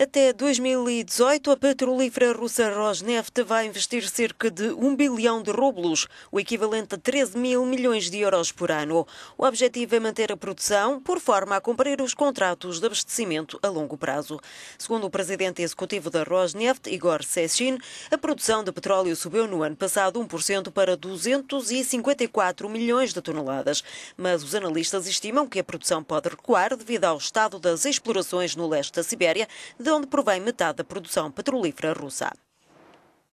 Até 2018, a petrolífera russa Rosneft vai investir cerca de 1 bilhão de rublos, o equivalente a 13 mil milhões de euros por ano. O objetivo é manter a produção, por forma a cumprir os contratos de abastecimento a longo prazo. Segundo o presidente executivo da Rosneft, Igor Sechin, a produção de petróleo subiu no ano passado 1% para 254 milhões de toneladas, mas os analistas estimam que a produção pode recuar devido ao estado das explorações no leste da Sibéria de onde provém metade da produção petrolífera russa.